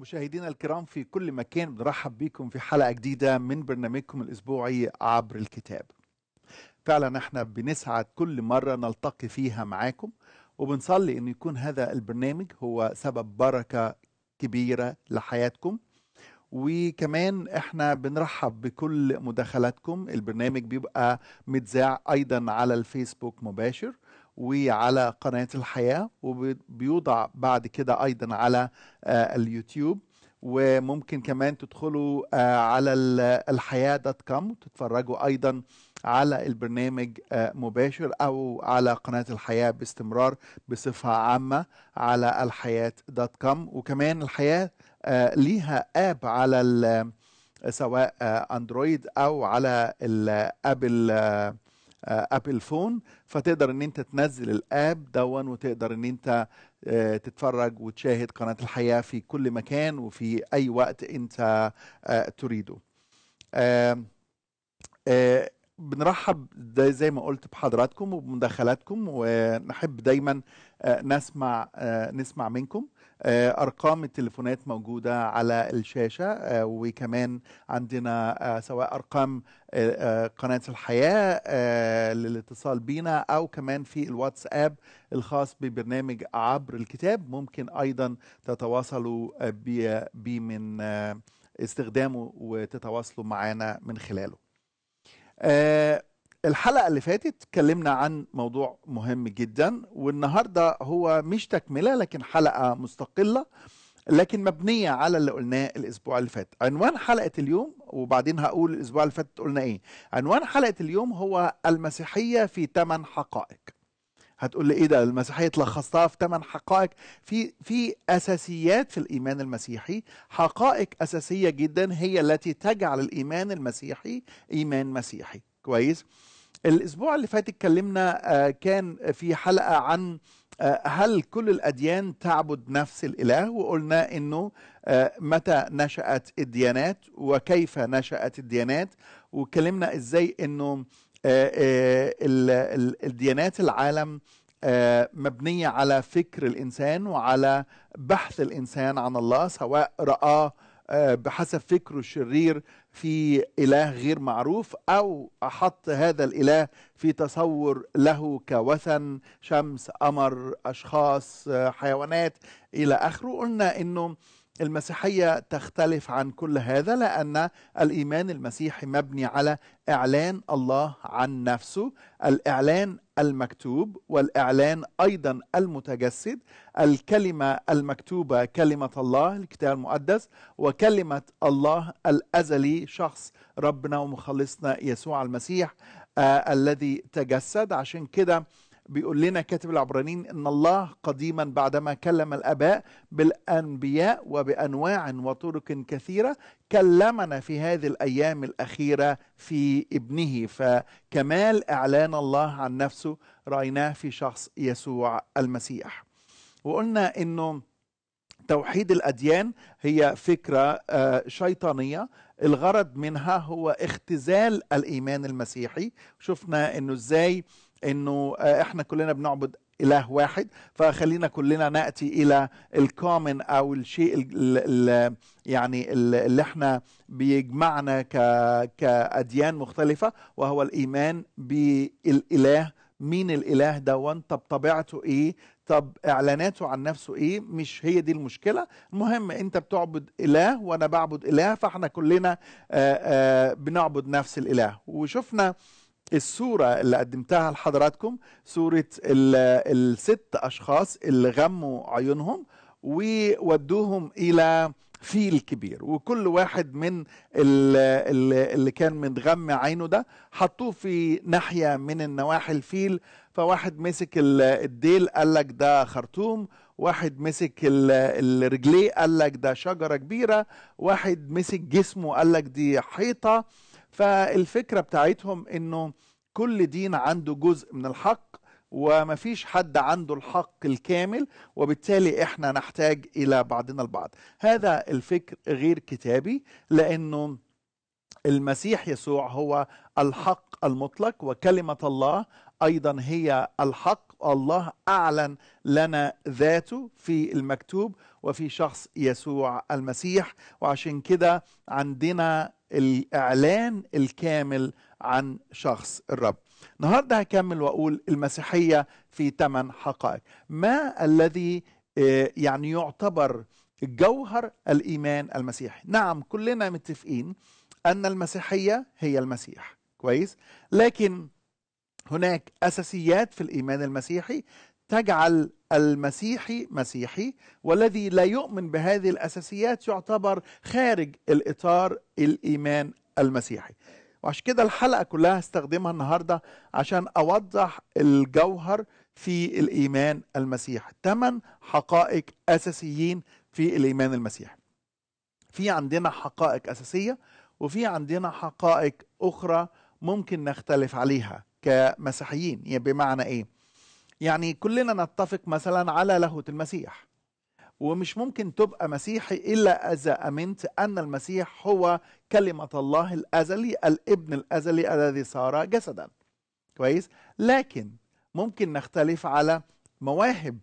مشاهدينا الكرام في كل مكان بنرحب بكم في حلقة جديدة من برنامجكم الأسبوعي عبر الكتاب فعلا احنا بنسعد كل مرة نلتقي فيها معاكم وبنصلي أن يكون هذا البرنامج هو سبب بركة كبيرة لحياتكم وكمان احنا بنرحب بكل مداخلاتكم البرنامج بيبقى متذاع ايضا على الفيسبوك مباشر وعلى قناة الحياة وبيوضع بعد كده أيضا على آه، اليوتيوب وممكن كمان تدخلوا آه، على الحياة دوت كوم وتتفرجوا أيضا على البرنامج آه، مباشر أو على قناة الحياة باستمرار بصفة عامة على الحياة دوت كوم وكمان الحياة ليها آب على سواء أندرويد أو على الأبل ابل آه، فون فتقدر ان انت تنزل الاب دون وتقدر ان انت آه، تتفرج وتشاهد قناه الحياه في كل مكان وفي اي وقت انت آه، تريده بنرحب زي ما قلت بحضراتكم وبمداخلاتكم ونحب دايما نسمع نسمع منكم آه، ارقام التليفونات موجوده على الشاشه آه، وكمان عندنا آه، سواء ارقام قناه الحياه للاتصال بينا او كمان في الواتساب الخاص ببرنامج عبر الكتاب ممكن ايضا تتواصلوا بي من استخدامه وتتواصلوا معنا من خلاله الحلقة اللي فاتت اتكلمنا عن موضوع مهم جدا والنهاردة هو مش تكملة لكن حلقة مستقلة لكن مبنية على اللي قلناه الأسبوع اللي فات عنوان حلقة اليوم وبعدين هقول الأسبوع اللي فات قلنا إيه عنوان حلقة اليوم هو المسيحية في 8 حقائق هتقول لي ايه ده المسيحيه تلخصتها في ثمان حقائق في في اساسيات في الايمان المسيحي حقائق اساسيه جدا هي التي تجعل الايمان المسيحي ايمان مسيحي كويس الاسبوع اللي فات اتكلمنا آه، كان في حلقه عن آه، هل كل الاديان تعبد نفس الاله وقلنا انه آه، متى نشات الديانات وكيف نشات الديانات واتكلمنا ازاي انه الديانات العالم مبنيه على فكر الانسان وعلى بحث الانسان عن الله سواء راه بحسب فكره الشرير في اله غير معروف او احط هذا الاله في تصور له كوثن شمس قمر اشخاص حيوانات الى اخره قلنا انه المسيحية تختلف عن كل هذا لأن الإيمان المسيحي مبني على إعلان الله عن نفسه الإعلان المكتوب والإعلان أيضا المتجسد الكلمة المكتوبة كلمة الله الكتاب المقدس وكلمة الله الأزلي شخص ربنا ومخلصنا يسوع المسيح آه الذي تجسد عشان كده بيقول لنا كاتب العبرانيين ان الله قديما بعدما كلم الاباء بالانبياء وبانواع وطرق كثيره كلمنا في هذه الايام الاخيره في ابنه فكمال اعلان الله عن نفسه رايناه في شخص يسوع المسيح وقلنا انه توحيد الاديان هي فكره آه، شيطانيه الغرض منها هو اختزال الايمان المسيحي شفنا انه ازاي انه آه، احنا كلنا بنعبد اله واحد فخلينا كلنا ناتي الى الكومن او الشيء ال ال يعني اللي احنا بيجمعنا كاديان مختلفه وهو الايمان بالاله مين الاله ده طب طبيعته ايه طب اعلاناته عن نفسه ايه مش هي دي المشكله المهم انت بتعبد اله وانا بعبد اله فاحنا كلنا آآ آه، آآ آه، بنعبد نفس الاله وشفنا آآ الصورة اللي قدمتها لحضراتكم صورة الست أشخاص اللي غموا عيونهم وودوهم إلى فيل كبير وكل واحد من اللي كان متغمى عينه ده حطوه في ناحية من النواحي الفيل فواحد مسك الديل قال لك ده خرطوم واحد مسك الرجليه قال لك ده شجرة كبيرة واحد مسك جسمه قال لك دي حيطة فالفكرة بتاعتهم انه كل دين عنده جزء من الحق ومفيش حد عنده الحق الكامل وبالتالي احنا نحتاج الى بعضنا البعض هذا الفكر غير كتابي لانه المسيح يسوع هو الحق المطلق وكلمه الله ايضا هي الحق الله اعلن لنا ذاته في المكتوب وفي شخص يسوع المسيح وعشان كده عندنا الإعلان الكامل عن شخص الرب النهاردة هكمل وأقول المسيحية في ثمان حقائق ما الذي آه، يعني يعتبر جوهر الإيمان المسيحي نعم كلنا متفقين أن المسيحية هي المسيح كويس لكن هناك أساسيات في الإيمان المسيحي تجعل المسيحي مسيحي والذي لا يؤمن بهذه الاساسيات يعتبر خارج الاطار الايمان المسيحي وعشان كده الحلقه كلها هستخدمها النهارده عشان اوضح الجوهر في الايمان المسيحي ثمان حقائق اساسيين في الايمان المسيحي في عندنا حقائق اساسيه وفي عندنا حقائق اخرى ممكن نختلف عليها كمسيحيين يعني بمعنى ايه يعني كلنا نتفق مثلا على لاهوت المسيح ومش ممكن تبقى مسيحي إلا إذا أمنت أن المسيح هو كلمة الله الأزلي الابن الأزلي الذي صار جسدا كويس لكن ممكن نختلف على مواهب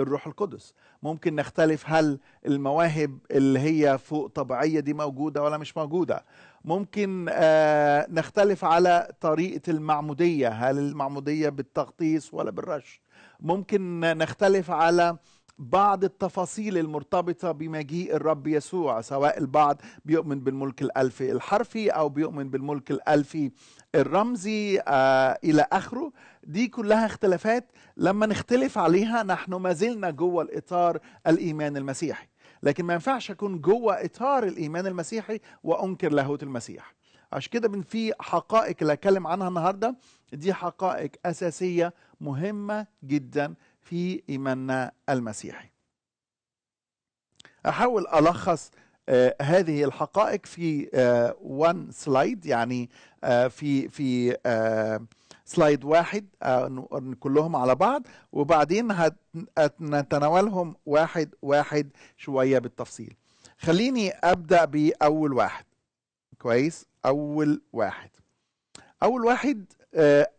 الروح القدس ممكن نختلف هل المواهب اللي هي فوق طبيعية دي موجودة ولا مش موجودة ممكن آه نختلف على طريقة المعمودية هل المعمودية بالتغطيس ولا بالرش ممكن نختلف على بعض التفاصيل المرتبطة بمجيء الرب يسوع سواء البعض بيؤمن بالملك الألفي الحرفي أو بيؤمن بالملك الألفي الرمزي آه إلى آخره دي كلها اختلافات لما نختلف عليها نحن ما زلنا جوه الإطار الإيمان المسيحي لكن ما ينفعش أكون جوه إطار الإيمان المسيحي وأنكر لاهوت المسيح عشان كده من في حقائق اللي هتكلم عنها النهارده دي حقائق اساسيه مهمه جدا في إيماننا المسيحي أحاول ألخص آه، هذه الحقائق في آه وان سلايد يعني آه، في في سلايد آه، واحد كلهم على بعض وبعدين نتناولهم واحد واحد شويه بالتفصيل خليني ابدا باول واحد كويس اول واحد اول واحد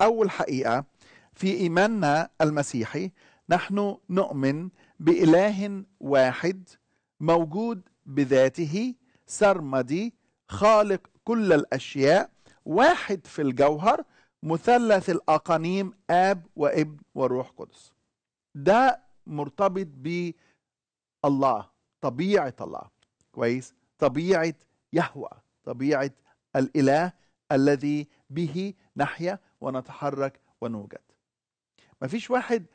اول حقيقه في ايماننا المسيحي نحن نؤمن بإله واحد موجود بذاته سرمدي خالق كل الأشياء واحد في الجوهر مثلث الأقانيم آب وابن وروح قدس ده مرتبط بالله طبيعة الله كويس طبيعة يهوى طبيعة الإله الذي به نحيا ونتحرك ونوجد مفيش واحد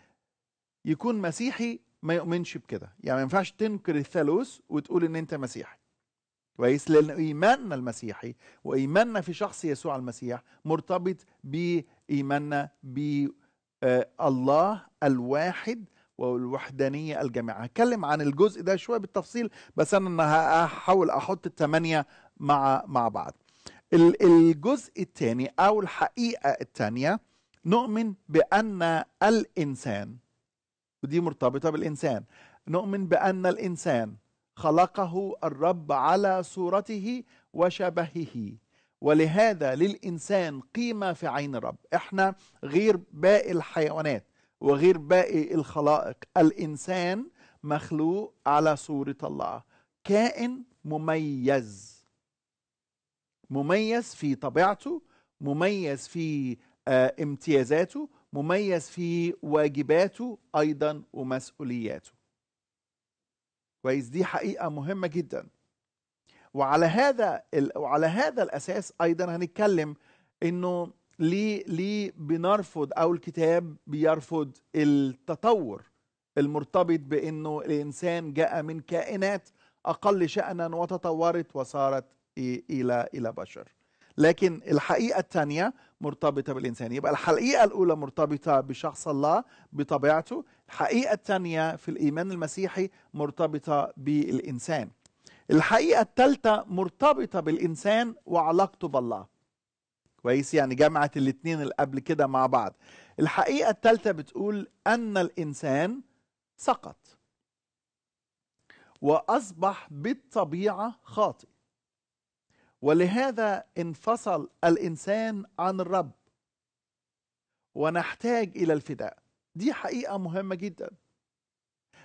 يكون مسيحي ما يؤمنش بكده يعني ما ينفعش تنكر الثالوث وتقول ان انت مسيحي كويس لان ايماننا المسيحي وايماننا في شخص يسوع المسيح مرتبط بايماننا ب آه، الله الواحد والوحدانيه الجامعه هتكلم عن الجزء ده شويه بالتفصيل بس انا هحاول احط الثمانيه مع مع بعض الجزء الثاني او الحقيقه الثانيه نؤمن بان الانسان ودي مرتبطة بالإنسان نؤمن بأن الإنسان خلقه الرب على صورته وشبهه ولهذا للإنسان قيمة في عين الرب إحنا غير باقي الحيوانات وغير باقي الخلائق الإنسان مخلوق على صورة الله كائن مميز مميز في طبيعته مميز في آه، امتيازاته مميز في واجباته ايضا ومسؤولياته كويس دي حقيقه مهمه جدا وعلى هذا وعلى هذا الاساس ايضا هنتكلم انه ليه ليه بنرفض او الكتاب بيرفض التطور المرتبط بانه الانسان جاء من كائنات اقل شانا وتطورت وصارت الى الى بشر لكن الحقيقه الثانيه مرتبطة بالإنسان يبقى الحقيقة الأولى مرتبطة بشخص الله بطبيعته الحقيقة الثانية في الإيمان المسيحي مرتبطة بالإنسان الحقيقة الثالثة مرتبطة بالإنسان وعلاقته بالله كويس يعني جمعت الاثنين اللي قبل كده مع بعض الحقيقة الثالثة بتقول أن الإنسان سقط وأصبح بالطبيعة خاطئ ولهذا انفصل الانسان عن الرب ونحتاج الى الفداء دي حقيقه مهمه جدا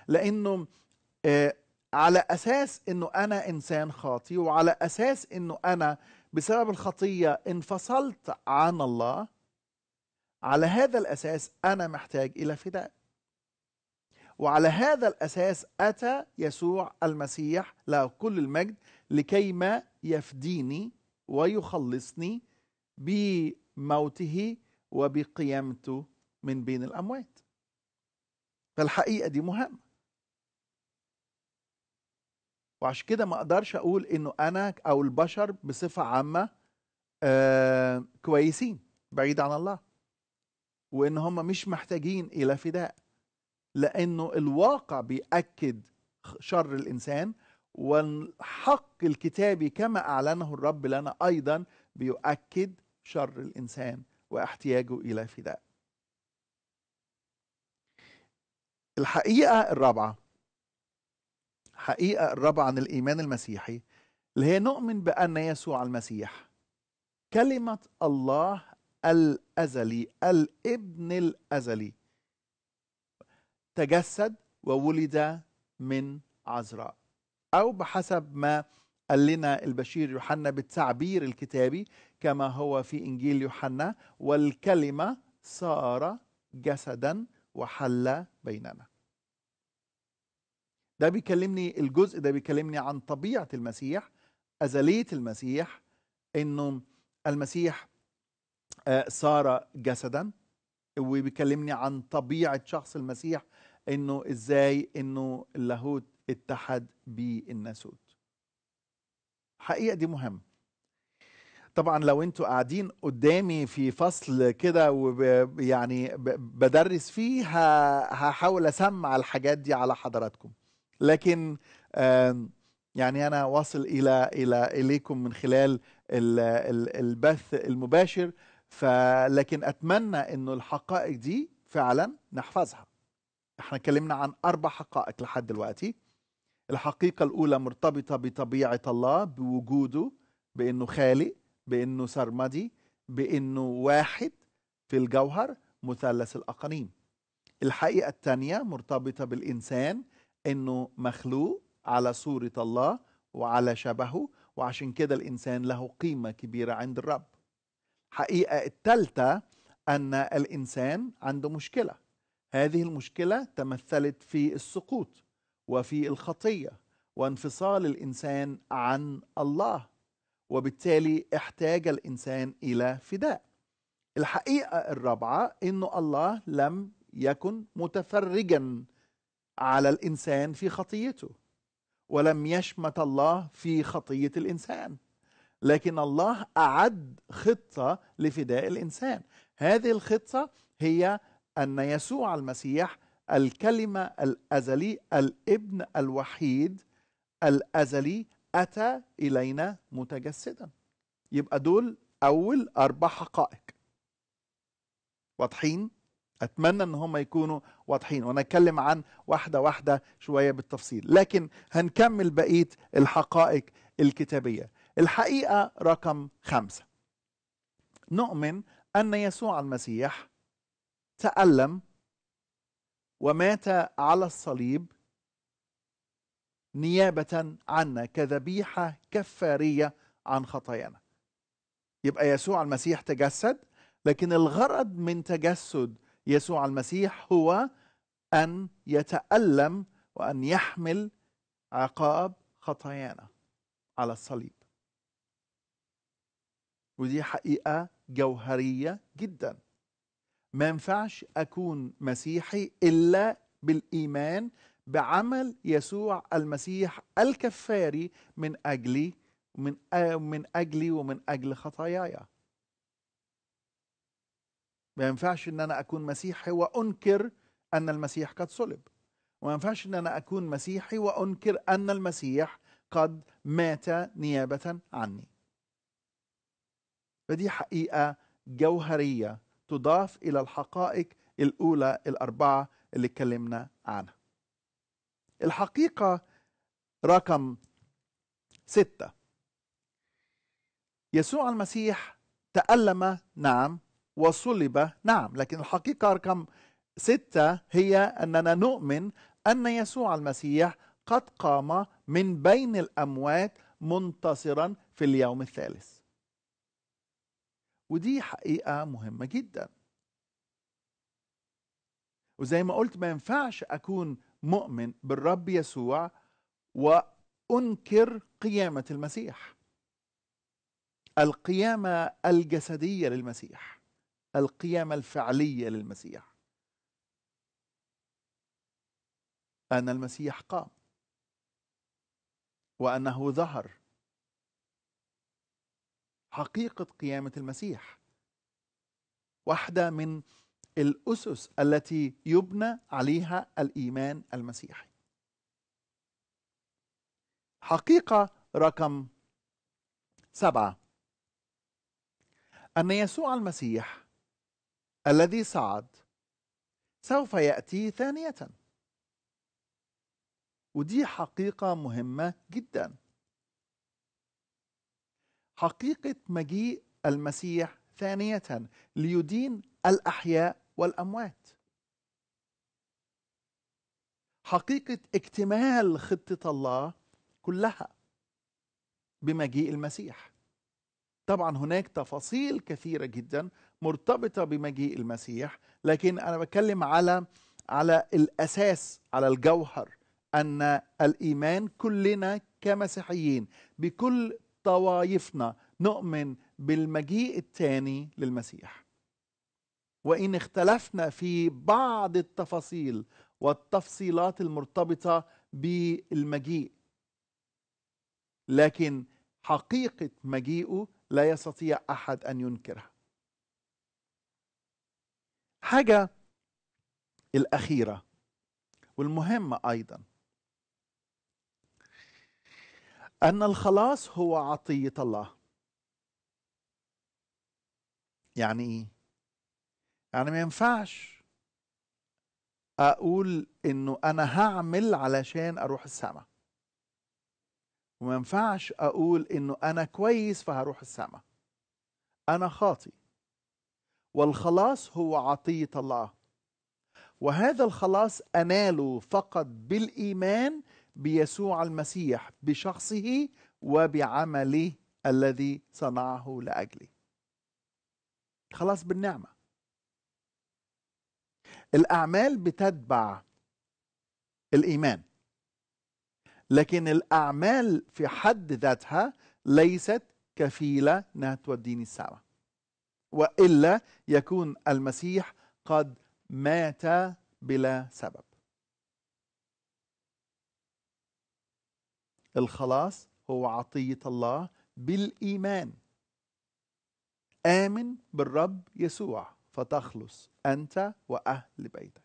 لانه آه، على اساس انه انا انسان خاطي وعلى اساس انه انا بسبب الخطيه انفصلت عن الله على هذا الاساس انا محتاج الى فداء وعلى هذا الاساس اتى يسوع المسيح له كل المجد لكي ما يفديني ويخلصني بموته وبقيامته من بين الأموات فالحقيقة دي مهمة وعشان كده ما أقدرش أقول إنه أنا أو البشر بصفة عامة آه كويسين بعيد عن الله وإن هم مش محتاجين إلى فداء لأنه الواقع بيأكد شر الإنسان والحق الكتابي كما أعلنه الرب لنا أيضا بيؤكد شر الإنسان واحتياجه إلى فداء الحقيقة الرابعة حقيقة الرابعة عن الإيمان المسيحي اللي هي نؤمن بأن يسوع المسيح كلمة الله الأزلي الابن الأزلي تجسد وولد من عذراء أو بحسب ما قال لنا البشير يوحنا بالتعبير الكتابي كما هو في إنجيل يوحنا والكلمة صار جسدا وحل بيننا ده بيكلمني الجزء ده بيكلمني عن طبيعة المسيح أزلية المسيح إنه المسيح آه، صار جسدا وبيكلمني عن طبيعة شخص المسيح إنه إزاي إنه اللاهوت اتحد بالناسوت حقيقة دي مهم طبعا لو انتوا قاعدين قدامي في فصل كده ويعني بدرس فيه هحاول اسمع الحاجات دي على حضراتكم لكن يعني انا واصل الى الى اليكم من خلال البث المباشر فلكن اتمنى انه الحقائق دي فعلا نحفظها احنا اتكلمنا عن اربع حقائق لحد دلوقتي الحقيقة الأولى مرتبطة بطبيعة الله بوجوده بأنه خالق بأنه سرمدي بأنه واحد في الجوهر مثلث الأقانيم الحقيقة الثانية مرتبطة بالإنسان أنه مخلوق على صورة الله وعلى شبهه وعشان كده الإنسان له قيمة كبيرة عند الرب الحقيقة الثالثة أن الإنسان عنده مشكلة هذه المشكلة تمثلت في السقوط وفي الخطيه وانفصال الانسان عن الله وبالتالي احتاج الانسان الى فداء الحقيقه الرابعه انه الله لم يكن متفرجا على الانسان في خطيته ولم يشمت الله في خطيه الانسان لكن الله اعد خطه لفداء الانسان هذه الخطه هي ان يسوع المسيح الكلمة الأزلي الابن الوحيد الأزلي أتى إلينا متجسدا يبقى دول أول أربع حقائق واضحين؟ أتمنى أن هم يكونوا واضحين ونتكلم عن واحدة واحدة شوية بالتفصيل لكن هنكمل بقية الحقائق الكتابية الحقيقة رقم خمسة نؤمن أن يسوع المسيح تألم ومات على الصليب نيابة عنا كذبيحة كفارية عن خطايانا يبقى يسوع المسيح تجسد لكن الغرض من تجسد يسوع المسيح هو أن يتألم وأن يحمل عقاب خطايانا على الصليب ودي حقيقة جوهرية جدا ما ينفعش أكون مسيحي إلا بالإيمان بعمل يسوع المسيح الكفاري من أجلي ومن من أجلي ومن أجل خطاياي ما ينفعش ان انا اكون مسيحي وانكر ان المسيح قد صلب وما ينفعش ان انا اكون مسيحي وانكر ان المسيح قد مات نيابه عني فدي حقيقه جوهريه تضاف إلى الحقائق الأولى الأربعة اللي اتكلمنا عنها الحقيقة رقم ستة يسوع المسيح تألم نعم وصلب نعم لكن الحقيقة رقم ستة هي أننا نؤمن أن يسوع المسيح قد قام من بين الأموات منتصرا في اليوم الثالث ودي حقيقة مهمة جدا وزي ما قلت ما ينفعش أكون مؤمن بالرب يسوع وأنكر قيامة المسيح القيامة الجسدية للمسيح القيامة الفعلية للمسيح أن المسيح قام وأنه ظهر حقيقه قيامه المسيح واحده من الاسس التي يبنى عليها الايمان المسيحي حقيقه رقم سبعه ان يسوع المسيح الذي صعد سوف ياتي ثانيه ودي حقيقه مهمه جدا حقيقة مجيء المسيح ثانية ليدين الأحياء والأموات حقيقة اكتمال خطة الله كلها بمجيء المسيح طبعا هناك تفاصيل كثيرة جدا مرتبطة بمجيء المسيح لكن أنا بتكلم على على الأساس على الجوهر أن الإيمان كلنا كمسيحيين بكل طوايفنا نؤمن بالمجيء الثاني للمسيح وان اختلفنا في بعض التفاصيل والتفصيلات المرتبطه بالمجيء لكن حقيقه مجيئه لا يستطيع احد ان ينكرها حاجه الاخيره والمهمه ايضا أن الخلاص هو عطية الله يعني إيه؟ يعني ما ينفعش أقول إنه أنا هعمل علشان أروح السماء وما ينفعش أقول إنه أنا كويس فهروح السماء أنا خاطي والخلاص هو عطية الله وهذا الخلاص أناله فقط بالإيمان بيسوع المسيح بشخصه وبعمله الذي صنعه لاجلي خلاص بالنعمه الاعمال بتتبع الايمان لكن الاعمال في حد ذاتها ليست كفيله انها توديني السماء والا يكون المسيح قد مات بلا سبب الخلاص هو عطية الله بالإيمان آمن بالرب يسوع فتخلص أنت وأهل بيتك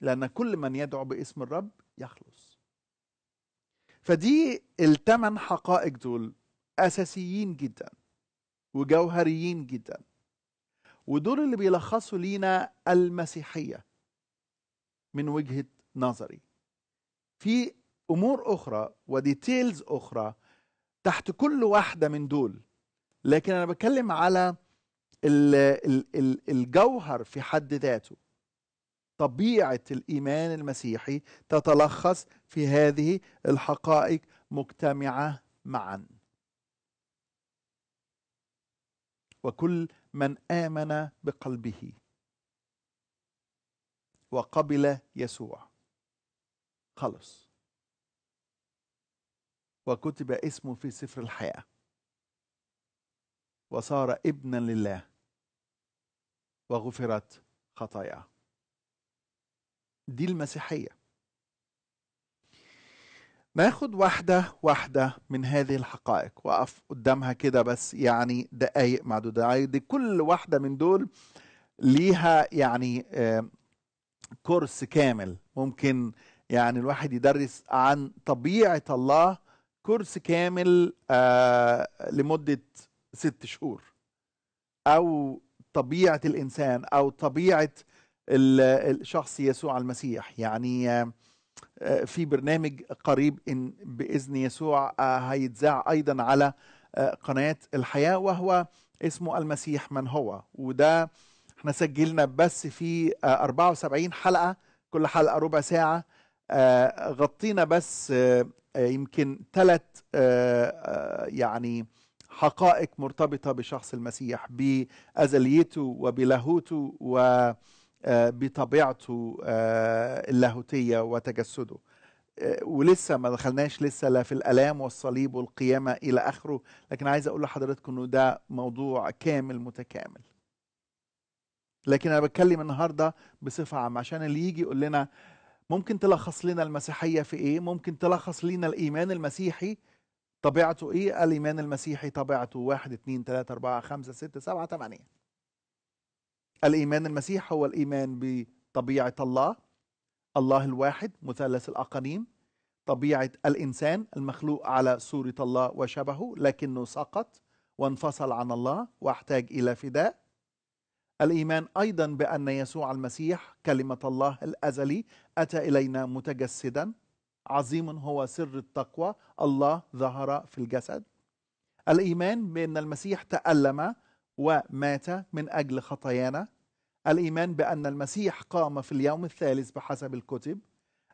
لأن كل من يدعو باسم الرب يخلص فدي الثمان حقائق دول أساسيين جدا وجوهريين جدا ودول اللي بيلخصوا لينا المسيحية من وجهة نظري في امور اخرى وديتيلز اخرى تحت كل واحده من دول لكن انا بتكلم على الجوهر في حد ذاته طبيعه الايمان المسيحي تتلخص في هذه الحقائق مجتمعه معا وكل من امن بقلبه وقبل يسوع خلص وكتب اسمه في سفر الحياة وصار ابنا لله وغفرت خطاياه دي المسيحية ناخد واحدة واحدة من هذه الحقائق وقف قدامها كده بس يعني دقايق معدودة يعني دي كل واحدة من دول ليها يعني كورس كامل ممكن يعني الواحد يدرس عن طبيعة الله كورس كامل آه لمده ست شهور او طبيعه الانسان او طبيعه الشخص يسوع المسيح يعني آه، في برنامج قريب إن باذن يسوع آه، هيتذاع ايضا على آه، قناه الحياه وهو اسمه المسيح من هو وده احنا سجلنا بس في 74 حلقه كل حلقه ربع ساعه غطينا بس آه، يمكن ثلاث آه، آه، يعني حقائق مرتبطة بشخص المسيح بأزليته وبلاهوته وبطبيعته اللاهوتية وتجسده ولسه ما دخلناش لسه لا في الالام والصليب والقيامه الى اخره لكن عايز اقول لحضراتكم انه ده موضوع كامل متكامل لكن انا بتكلم النهارده بصفه عامه عشان اللي يجي يقول لنا ممكن تلخص لنا المسيحية في إيه ممكن تلخص لنا الإيمان المسيحي طبيعته إيه الإيمان المسيحي طبيعته واحد اثنين ثلاثة أربعة خمسة ستة سبعة ثمانية الإيمان المسيحي هو الإيمان بطبيعة الله الله الواحد مثلث الأقانيم طبيعة الإنسان المخلوق على صورة الله وشبهه لكنه سقط وانفصل عن الله واحتاج إلى فداء الايمان ايضا بان يسوع المسيح كلمه الله الازلي اتى الينا متجسدا عظيم هو سر التقوى الله ظهر في الجسد الايمان بان المسيح تالم ومات من اجل خطايانا الايمان بان المسيح قام في اليوم الثالث بحسب الكتب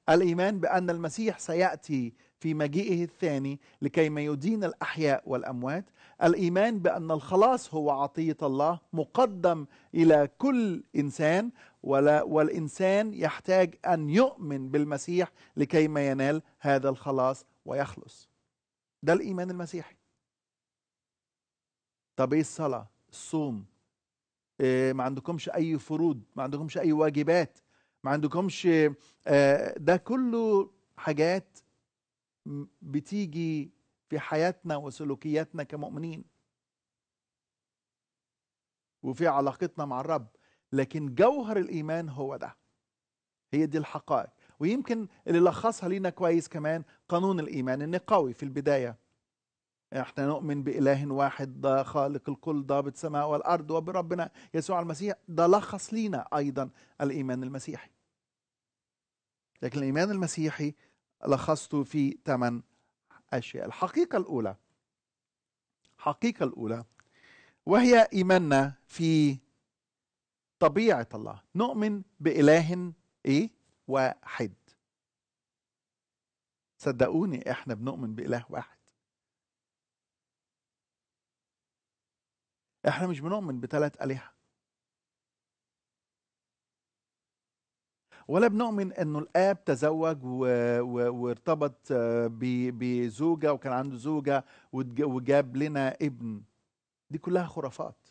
الايمان بان المسيح سياتي في مجيئه الثاني لكي ما يدين الأحياء والأموات الإيمان بأن الخلاص هو عطية الله مقدم إلى كل إنسان ولا والإنسان يحتاج أن يؤمن بالمسيح لكي ما ينال هذا الخلاص ويخلص ده الإيمان المسيحي طب إيه الصلاة الصوم إيه ما عندكمش أي فروض ما عندكمش أي واجبات ما عندكمش آه، ده كله حاجات بتيجي في حياتنا وسلوكياتنا كمؤمنين وفي علاقتنا مع الرب لكن جوهر الايمان هو ده هي دي الحقائق ويمكن اللي لخصها لينا كويس كمان قانون الايمان قوي في البدايه احنا نؤمن باله واحد ده خالق الكل ضابط السماء والارض وبربنا يسوع المسيح ده لخص لينا ايضا الايمان المسيحي لكن الايمان المسيحي لخصته في ثمان أشياء الحقيقة الأولى الحقيقة الأولى وهي إيماننا في طبيعة الله نؤمن بإله إيه واحد صدقوني إحنا بنؤمن بإله واحد إحنا مش بنؤمن بثلاث آلهة ولا بنؤمن انه الاب تزوج و... و... وارتبط آه، ب... بزوجه وكان عنده زوجه وجاب لنا ابن دي كلها خرافات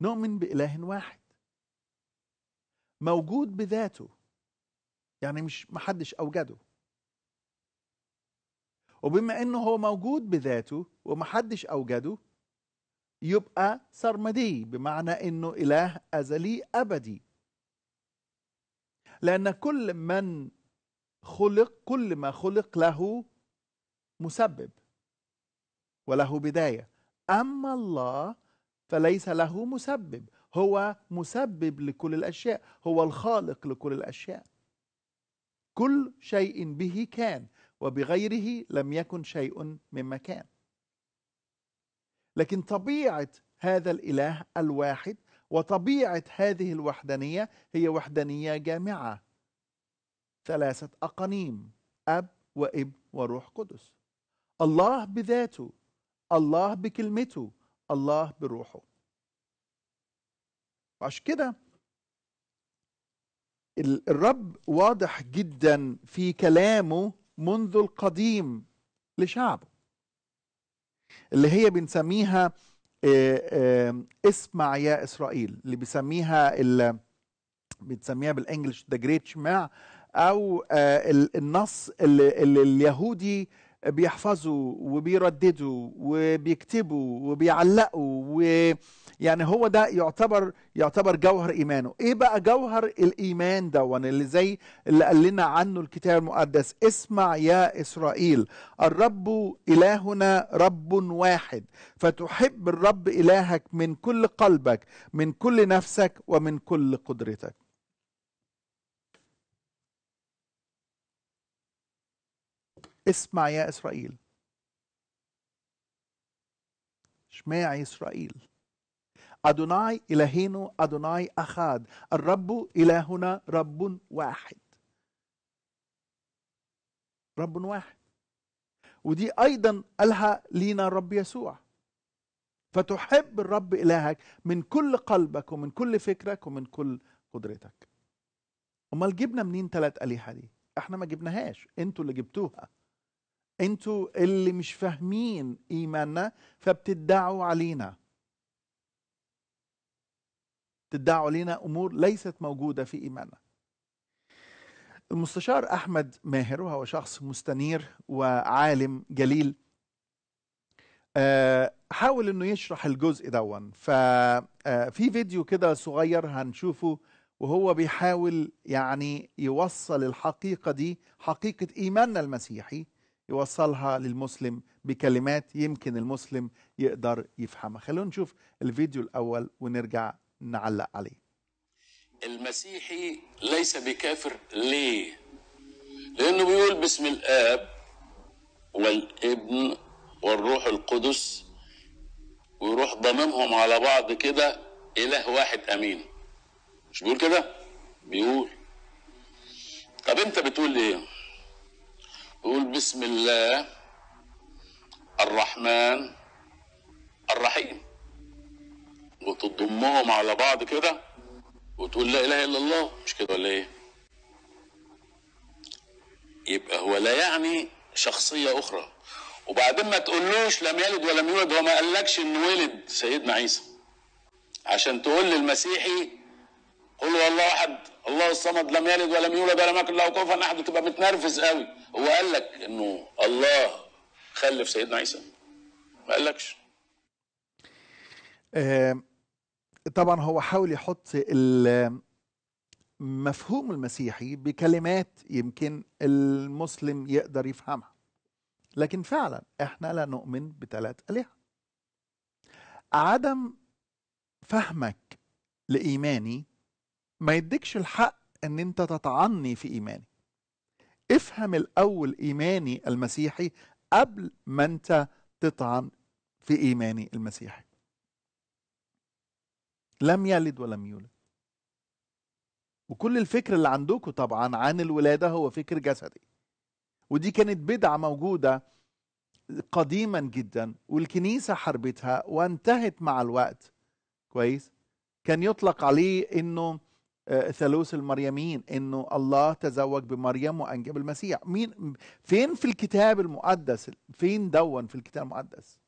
نؤمن بإله واحد موجود بذاته يعني مش محدش أوجده وبما أنه هو موجود بذاته ومحدش أوجده يبقى سرمدي بمعنى انه اله ازلي ابدي لان كل من خلق كل ما خلق له مسبب وله بدايه اما الله فليس له مسبب هو مسبب لكل الاشياء هو الخالق لكل الاشياء كل شيء به كان وبغيره لم يكن شيء مما كان لكن طبيعة هذا الإله الواحد وطبيعة هذه الوحدانية هي وحدانية جامعة ثلاثة أقانيم أب وابن وروح قدس الله بذاته الله بكلمته الله بروحه وعشان كده الرب واضح جدا في كلامه منذ القديم لشعبه اللي هي بنسميها آه، آه، اسمع يا اسرائيل اللي بيسميها ال... بنسميها بالانجلش ذا جريت شماع او آه، النص اللي اليهودي بيحفظوا وبيرددوا وبيكتبوا وبيعلقوا ويعني هو ده يعتبر يعتبر جوهر ايمانه ايه بقى جوهر الايمان دون اللي زي اللي قال لنا عنه الكتاب المقدس اسمع يا اسرائيل الرب الهنا رب واحد فتحب الرب الهك من كل قلبك من كل نفسك ومن كل قدرتك اسمع يا إسرائيل اشمع يا إسرائيل أدوناي إلهينو أدوناي أخاد الرب إلهنا رب واحد رب واحد ودي أيضا قالها لينا الرب يسوع فتحب الرب إلهك من كل قلبك ومن كل فكرك ومن كل قدرتك أمال جبنا منين ثلاث آلهة دي؟ احنا ما جبناهاش انتوا اللي جبتوها انتوا اللي مش فاهمين ايماننا فبتدعوا علينا تدعوا علينا امور ليست موجوده في ايماننا المستشار احمد ماهر وهو شخص مستنير وعالم جليل آه، حاول انه يشرح الجزء دون ففي آه، فيديو كده صغير هنشوفه وهو بيحاول يعني يوصل الحقيقه دي حقيقه ايماننا المسيحي يوصلها للمسلم بكلمات يمكن المسلم يقدر يفهمها خلونا نشوف الفيديو الأول ونرجع نعلق عليه المسيحي ليس بكافر ليه لأنه بيقول باسم الآب والابن والروح القدس ويروح ضممهم على بعض كده إله واحد أمين مش بيقول كده بيقول طب أنت بتقول إيه يقول بسم الله الرحمن الرحيم وتضمهم على بعض كده وتقول لا اله الا الله مش كده ولا ايه يبقى هو لا يعني شخصيه اخرى وبعدين ما تقولوش لم يلد ولم يولد هو ما قالكش انه ولد سيدنا عيسى عشان تقول للمسيحي قل هو الله احد الله الصمد لم يلد ولم يولد ولم يكن له كفوا احد تبقى متنرفز قوي هو قال لك انه الله خلف سيدنا عيسى ما قالكش آه طبعا هو حاول يحط مفهوم المسيحي بكلمات يمكن المسلم يقدر يفهمها لكن فعلا احنا لا نؤمن بثلاث الهه عدم فهمك لايماني ما يديكش الحق ان انت تطعني في ايماني افهم الأول إيماني المسيحي قبل ما أنت تطعن في إيماني المسيحي لم يلد ولم يولد وكل الفكر اللي عندكم طبعا عن الولادة هو فكر جسدي ودي كانت بدعة موجودة قديما جدا والكنيسة حربتها وانتهت مع الوقت كويس كان يطلق عليه انه آه، ثالوث المريميين انه الله تزوج بمريم وانجب المسيح مين فين في الكتاب المقدس فين دون في الكتاب المقدس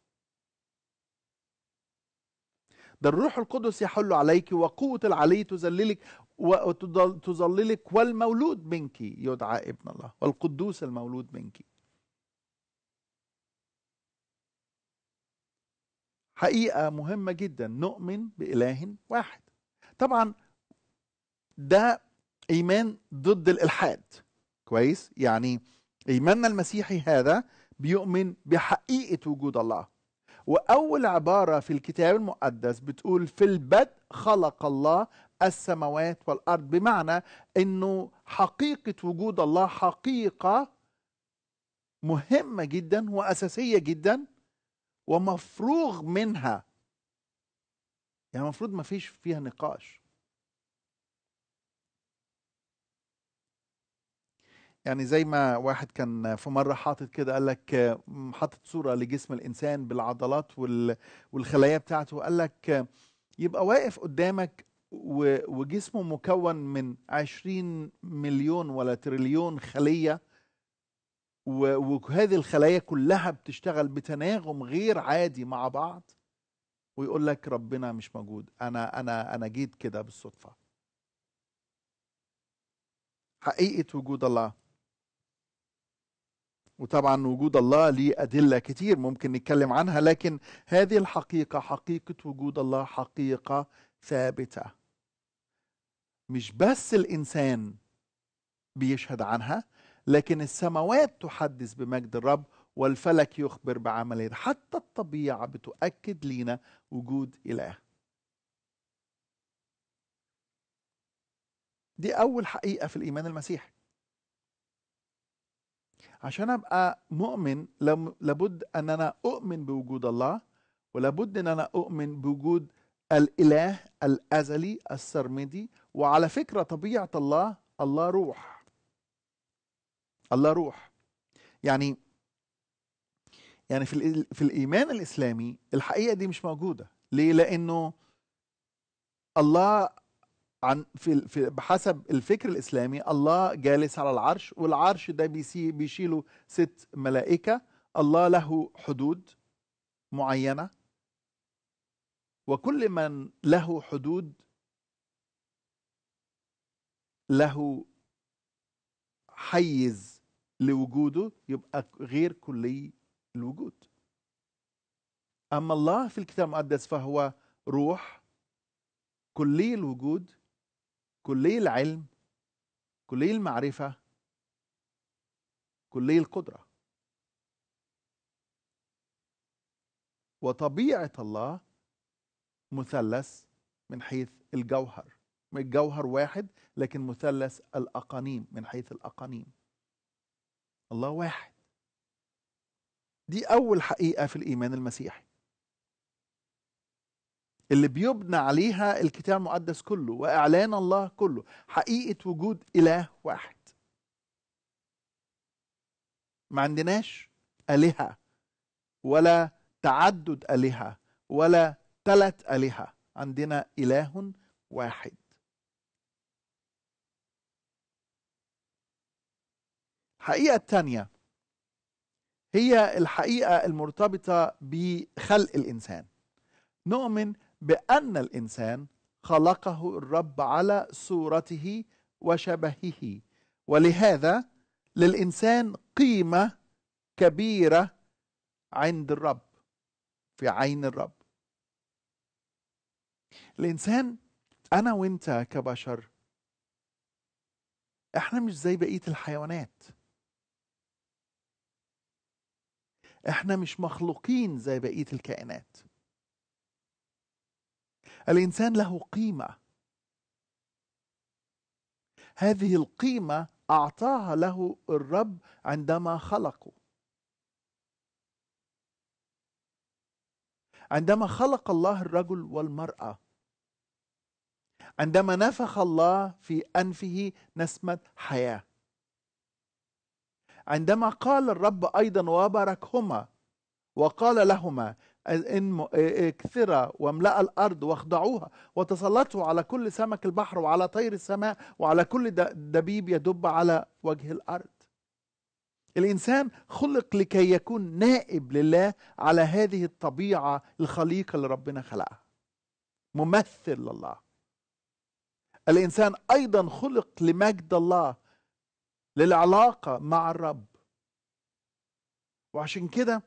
ده الروح القدس يحل عليك وقوة العلي تذللك وتظللك والمولود منك يدعى ابن الله والقدوس المولود منك حقيقة مهمة جدا نؤمن بإله واحد طبعا ده ايمان ضد الالحاد كويس يعني ايماننا المسيحي هذا بيؤمن بحقيقه وجود الله واول عباره في الكتاب المقدس بتقول في البدء خلق الله السماوات والارض بمعنى انه حقيقه وجود الله حقيقه مهمه جدا واساسيه جدا ومفروغ منها يعني المفروض ما فيش فيها نقاش يعني زي ما واحد كان في مره حاطط كده قال لك حاطط صوره لجسم الانسان بالعضلات والخلايا بتاعته قال لك يبقى واقف قدامك وجسمه مكون من 20 مليون ولا تريليون خليه وهذه الخلايا كلها بتشتغل بتناغم غير عادي مع بعض ويقول لك ربنا مش موجود انا انا انا جيت كده بالصدفه حقيقه وجود الله وطبعا وجود الله ليه أدلة كتير ممكن نتكلم عنها لكن هذه الحقيقة حقيقة وجود الله حقيقة ثابتة مش بس الإنسان بيشهد عنها لكن السماوات تحدث بمجد الرب والفلك يخبر بعمله حتى الطبيعة بتؤكد لينا وجود إله دي أول حقيقة في الإيمان المسيحي عشان ابقى مؤمن لابد ان انا اؤمن بوجود الله ولابد ان انا اؤمن بوجود الاله الازلي السرمدي وعلى فكره طبيعه الله الله روح الله روح يعني يعني في في الايمان الاسلامي الحقيقه دي مش موجوده ليه لانه الله عن في, في بحسب الفكر الاسلامي الله جالس على العرش والعرش ده بيسي بيشيله ست ملائكه الله له حدود معينه وكل من له حدود له حيز لوجوده يبقى غير كلي الوجود اما الله في الكتاب المقدس فهو روح كلي الوجود كلي العلم كلي المعرفة كلي القدرة وطبيعة الله مثلث من حيث الجوهر الجوهر واحد لكن مثلث الأقانيم من حيث الأقانيم الله واحد دي أول حقيقة في الإيمان المسيحي اللي بيبنى عليها الكتاب المقدس كله واعلان الله كله حقيقه وجود اله واحد ما عندناش الهه ولا تعدد الهه ولا ثلاث الهه عندنا اله واحد الحقيقه الثانيه هي الحقيقه المرتبطه بخلق الانسان نؤمن بأن الإنسان خلقه الرب على صورته وشبهه ولهذا للإنسان قيمة كبيرة عند الرب في عين الرب الإنسان أنا وإنت كبشر إحنا مش زي بقية الحيوانات إحنا مش مخلوقين زي بقية الكائنات الإنسان له قيمة هذه القيمة أعطاها له الرب عندما خلقه عندما خلق الله الرجل والمرأة عندما نفخ الله في أنفه نسمة حياة عندما قال الرب أيضا وباركهما وقال لهما كثرة واملأ الأرض واخضعوها وتسلطوا على كل سمك البحر وعلى طير السماء وعلى كل دبيب يدب على وجه الأرض الإنسان خلق لكي يكون نائب لله على هذه الطبيعة الخليقة اللي ربنا خلقها ممثل لله الإنسان أيضا خلق لمجد الله للعلاقة مع الرب وعشان كده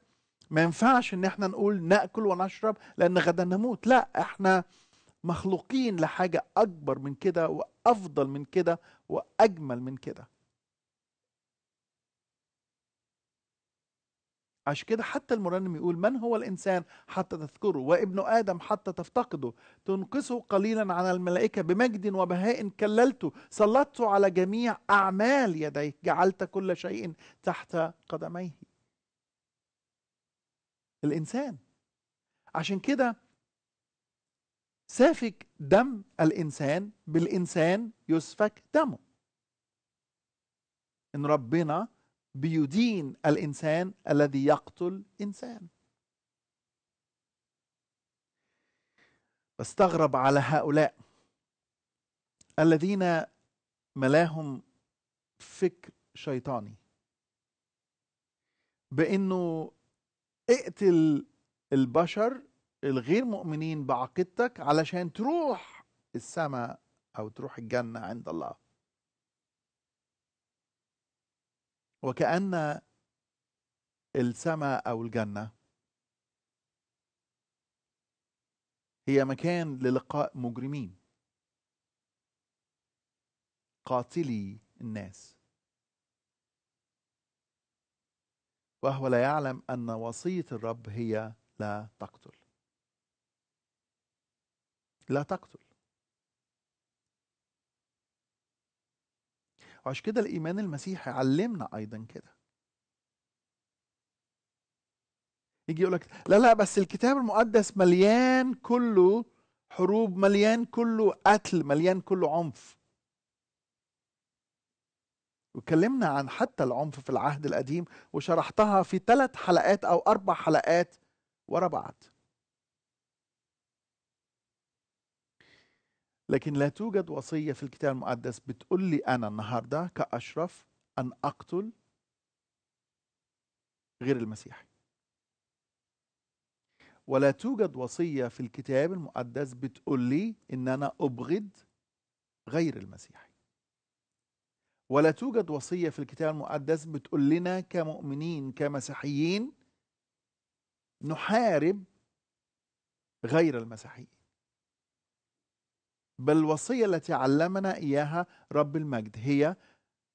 ما ينفعش ان احنا نقول ناكل ونشرب لان غدا نموت لا احنا مخلوقين لحاجه اكبر من كده وافضل من كده واجمل من كده عشان كده حتى المرنم يقول من هو الإنسان حتى تذكره وابن آدم حتى تفتقده تنقصه قليلا عن الملائكة بمجد وبهاء كللته سلطت على جميع أعمال يديك جعلت كل شيء تحت قدميه الإنسان عشان كده سافك دم الإنسان بالإنسان يسفك دمه إن ربنا بيدين الإنسان الذي يقتل إنسان بستغرب على هؤلاء الذين ملاهم فكر شيطاني بانه اقتل البشر الغير مؤمنين بعقيدتك علشان تروح السماء او تروح الجنه عند الله وكأن السماء أو الجنة هي مكان للقاء مجرمين قاتلي الناس وهو لا يعلم أن وصية الرب هي لا تقتل لا تقتل وعشان كده الإيمان المسيحي علمنا أيضا كده يجي يقول لك لا لا بس الكتاب المقدس مليان كله حروب مليان كله قتل مليان كله عنف وكلمنا عن حتى العنف في العهد القديم وشرحتها في ثلاث حلقات أو أربع حلقات ورا بعض لكن لا توجد وصية في الكتاب المقدس بتقول لي أنا النهاردة كأشرف أن أقتل غير المسيحي ولا توجد وصية في الكتاب المقدس بتقول لي إن أنا أبغض غير المسيحي ولا توجد وصية في الكتاب المقدس بتقول لنا كمؤمنين كمسيحيين نحارب غير المسيحيين بل الوصية التي علمنا إياها رب المجد هي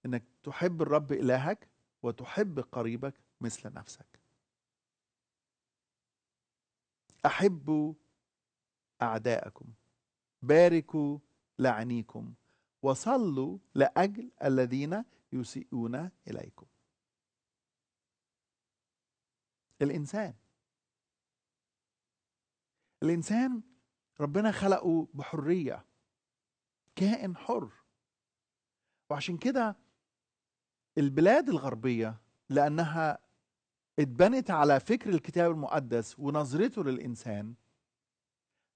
أنك تحب الرب إلهك وتحب قريبك مثل نفسك أحبوا أعداءكم باركوا لعنيكم وصلوا لأجل الذين يسيئون إليكم الإنسان الإنسان ربنا خلقه بحرية كائن حر وعشان كده البلاد الغربية لأنها اتبنت على فكر الكتاب المقدس ونظرته للإنسان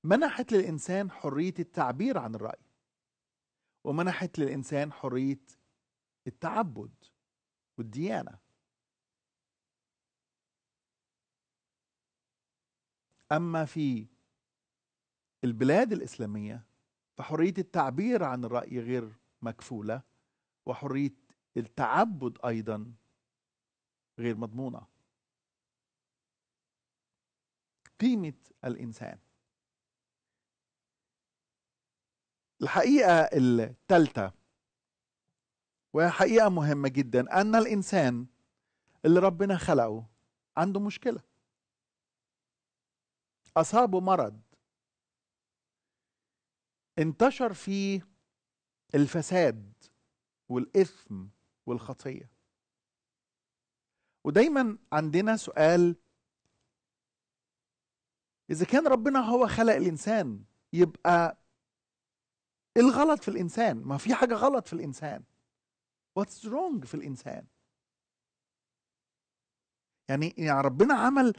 منحت للإنسان حرية التعبير عن الرأي ومنحت للإنسان حرية التعبد والديانة أما في البلاد الإسلامية فحرية التعبير عن الرأي غير مكفولة وحرية التعبد أيضا غير مضمونة قيمة الإنسان الحقيقة التالتة وهي حقيقة مهمة جدا أن الإنسان اللي ربنا خلقه عنده مشكلة أصابه مرض انتشر فيه الفساد والإثم والخطية ودايما عندنا سؤال إذا كان ربنا هو خلق الإنسان يبقى ايه الغلط في الانسان ما في حاجه غلط في الانسان واتس رونج في الانسان يعني يعني ربنا عمل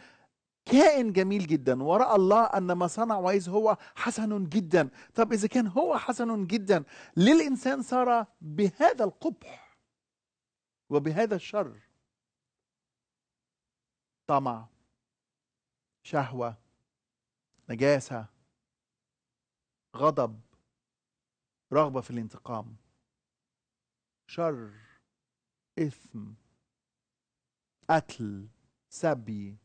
كائن جميل جدا وراى الله ان ما صنع وايز هو حسن جدا طب اذا كان هو حسن جدا ليه الانسان صار بهذا القبح وبهذا الشر طمع شهوه نجاسه غضب رغبة في الانتقام شر إثم قتل سبي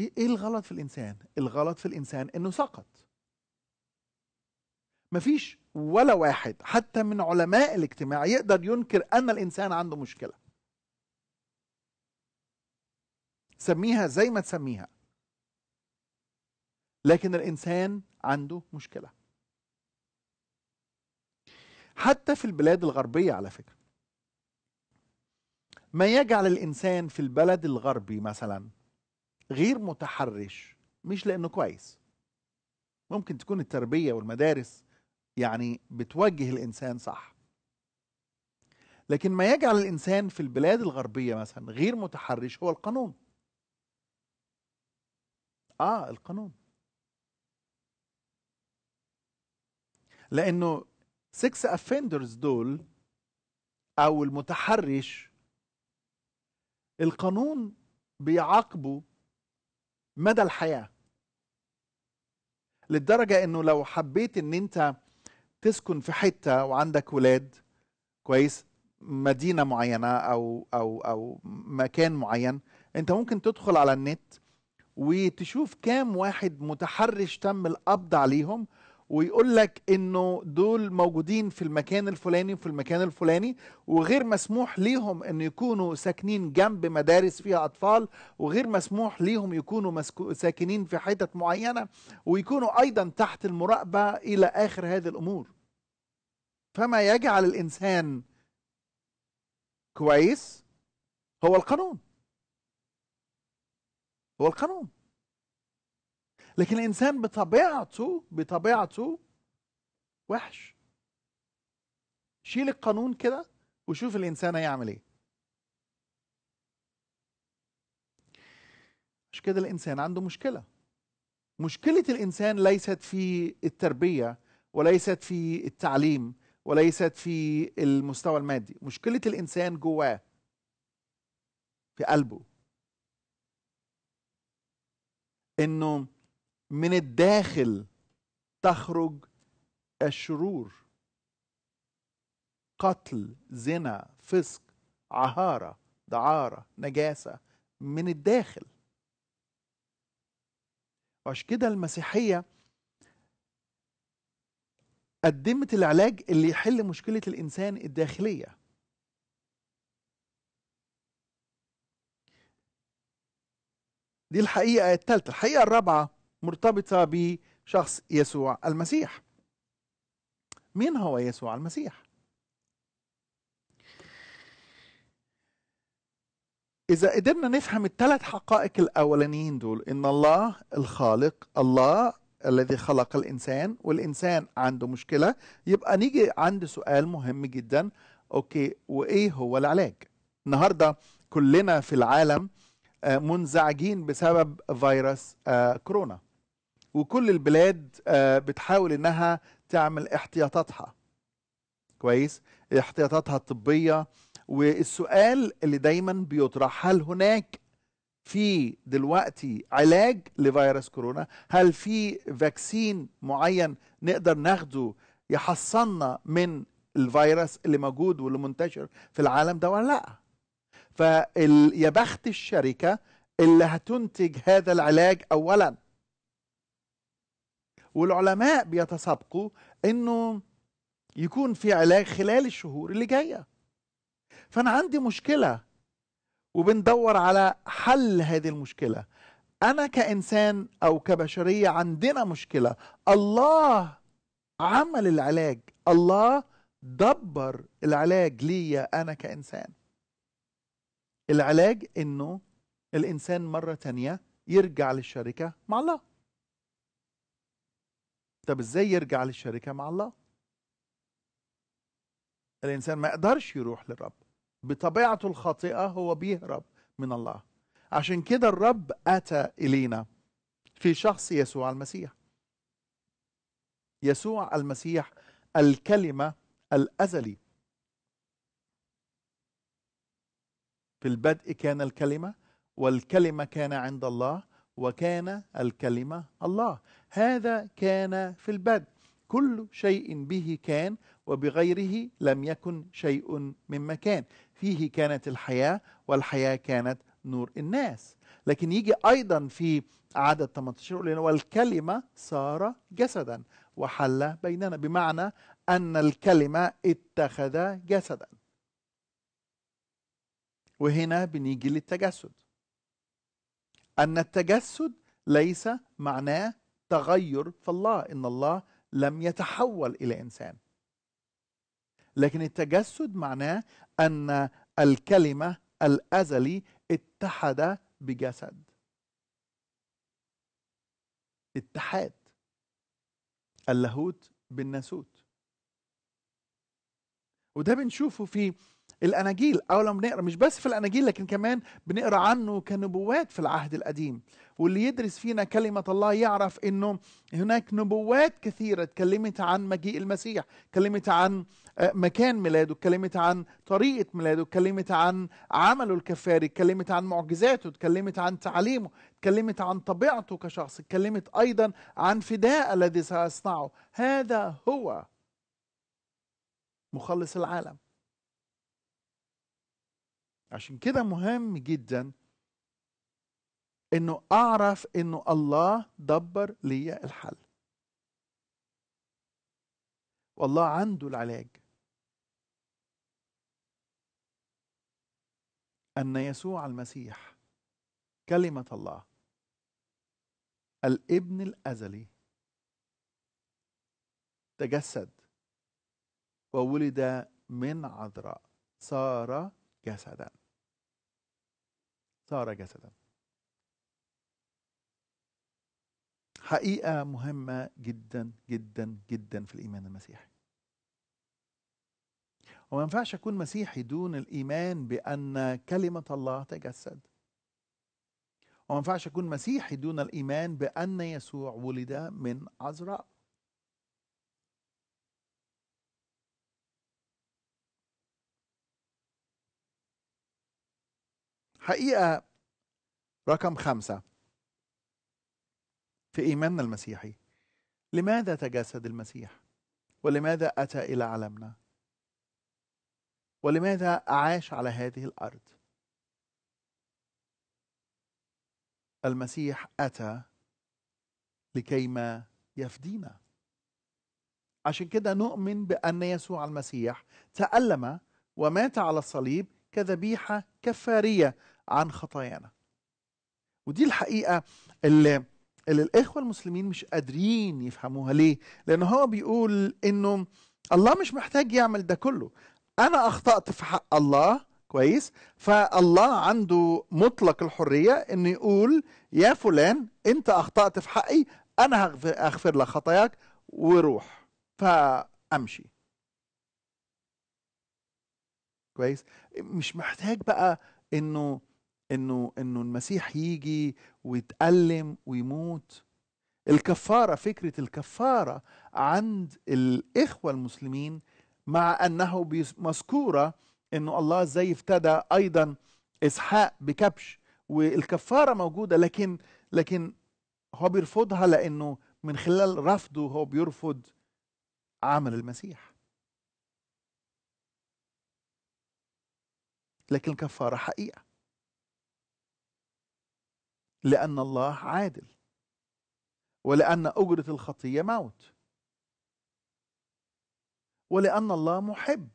إيه-, ايه الغلط في الانسان الغلط في الانسان انه سقط مفيش ولا واحد حتى من علماء الاجتماع يقدر ينكر ان الانسان عنده مشكله سميها زي ما تسميها لكن الانسان عنده مشكله حتى في البلاد الغربية على فكرة ما يجعل الإنسان في البلد الغربي مثلا غير متحرش مش لأنه كويس ممكن تكون التربية والمدارس يعني بتوجه الإنسان صح لكن ما يجعل الإنسان في البلاد الغربية مثلا غير متحرش هو القانون آه القانون لأنه 6 offenders دول او المتحرش القانون بيعاقبه مدى الحياه للدرجه انه لو حبيت ان انت تسكن في حته وعندك ولاد كويس مدينه معينه او او او مكان معين انت ممكن تدخل على النت وتشوف كام واحد متحرش تم القبض عليهم ويقول لك انه دول موجودين في المكان الفلاني وفي المكان الفلاني وغير مسموح ليهم ان يكونوا ساكنين جنب مدارس فيها اطفال وغير مسموح ليهم يكونوا ساكنين في حتت معينه ويكونوا ايضا تحت المراقبه الى اخر هذه الامور فما يجعل الانسان كويس هو القانون هو القانون لكن الانسان بطبيعته بطبيعته وحش شيل القانون كده وشوف الانسان هيعمل ايه مش كده الانسان عنده مشكله مشكله الانسان ليست في التربيه وليست في التعليم وليست في المستوى المادي مشكله الانسان جواه في قلبه انه من الداخل تخرج الشرور قتل زنا فسق عهاره دعاره نجاسه من الداخل وعش كده المسيحيه قدمت العلاج اللي يحل مشكله الانسان الداخليه دي الحقيقه الثالثه الحقيقه الرابعه مرتبطة بشخص يسوع المسيح مين هو يسوع المسيح إذا قدرنا نفهم الثلاث حقائق الأولانيين دول إن الله الخالق الله الذي خلق الإنسان والإنسان عنده مشكلة يبقى نيجي عند سؤال مهم جدا أوكي وإيه هو العلاج النهاردة كلنا في العالم آه، منزعجين بسبب فيروس آه، كورونا وكل البلاد آه، بتحاول انها تعمل احتياطاتها كويس احتياطاتها الطبيه والسؤال اللي دايما بيطرح هل هناك في دلوقتي علاج لفيروس كورونا هل في فاكسين معين نقدر ناخده يحصننا من الفيروس اللي موجود واللي منتشر في العالم ده ولا لا فيا بخت الشركه اللي هتنتج هذا العلاج اولا والعلماء بيتسابقوا انه يكون في علاج خلال الشهور اللي جايه فانا عندي مشكله وبندور على حل هذه المشكله انا كانسان او كبشريه عندنا مشكله الله عمل العلاج الله دبر العلاج ليا انا كانسان العلاج انه الانسان مره تانيه يرجع للشركه مع الله طب ازاي يرجع للشركه مع الله الانسان ما يقدرش يروح للرب بطبيعته الخاطئه هو بيهرب من الله عشان كده الرب اتى الينا في شخص يسوع المسيح يسوع المسيح الكلمه الازلي في البدء كان الكلمه والكلمه كان عند الله وكان الكلمه الله هذا كان في البدء كل شيء به كان وبغيره لم يكن شيء مما كان فيه كانت الحياة والحياة كانت نور الناس لكن يجي أيضا في عدد 18 والكلمة صار جسدا وحل بيننا بمعنى أن الكلمة اتخذ جسدا وهنا بنيجي للتجسد أن التجسد ليس معناه تغير في الله إن الله لم يتحول إلى إنسان لكن التجسد معناه أن الكلمة الأزلي اتحد بجسد اتحاد اللاهوت بالناسوت وده بنشوفه في الاناجيل اول ما بنقرا مش بس في الاناجيل لكن كمان بنقرا عنه كنبوات في العهد القديم واللي يدرس فينا كلمه الله يعرف انه هناك نبوات كثيره اتكلمت عن مجيء المسيح اتكلمت عن آه، مكان ميلاده اتكلمت عن طريقه ميلاده اتكلمت عن عمله الكفاري اتكلمت عن معجزاته اتكلمت عن تعليمه اتكلمت عن طبيعته كشخص اتكلمت ايضا عن فداء الذي سيصنعه هذا هو مخلص العالم عشان كده مهم جدا انه اعرف انه الله دبر ليا الحل والله عنده العلاج ان يسوع المسيح كلمه الله الابن الازلي تجسد وولد من عذراء صار جسدا صار جسدا حقيقة مهمة جدا جدا جدا في الإيمان المسيحي وما ينفعش أكون مسيحي دون الإيمان بأن كلمة الله تجسد وما ينفعش أكون مسيحي دون الإيمان بأن يسوع ولد من عذراء حقيقة رقم خمسة في إيماننا المسيحي لماذا تجسد المسيح؟ ولماذا أتى إلى عالمنا؟ ولماذا عاش على هذه الأرض؟ المسيح أتى لكيما يفدينا عشان كده نؤمن بأن يسوع المسيح تألم ومات على الصليب كذبيحة كفارية عن خطايانا ودي الحقيقة اللي, اللي الإخوة المسلمين مش قادرين يفهموها ليه لأن هو بيقول إنه الله مش محتاج يعمل ده كله أنا أخطأت في حق الله كويس فالله عنده مطلق الحرية إنه يقول يا فلان أنت أخطأت في حقي أنا هغفر, لك خطاياك وروح فأمشي كويس مش محتاج بقى انه انه انه المسيح يجي ويتألم ويموت الكفارة فكرة الكفارة عند الإخوة المسلمين مع أنه مذكورة أنه الله ازاي افتدى أيضا إسحاق بكبش والكفارة موجودة لكن لكن هو بيرفضها لأنه من خلال رفضه هو بيرفض عمل المسيح لكن الكفارة حقيقة لأن الله عادل ولأن أجرة الخطية موت ولأن الله محب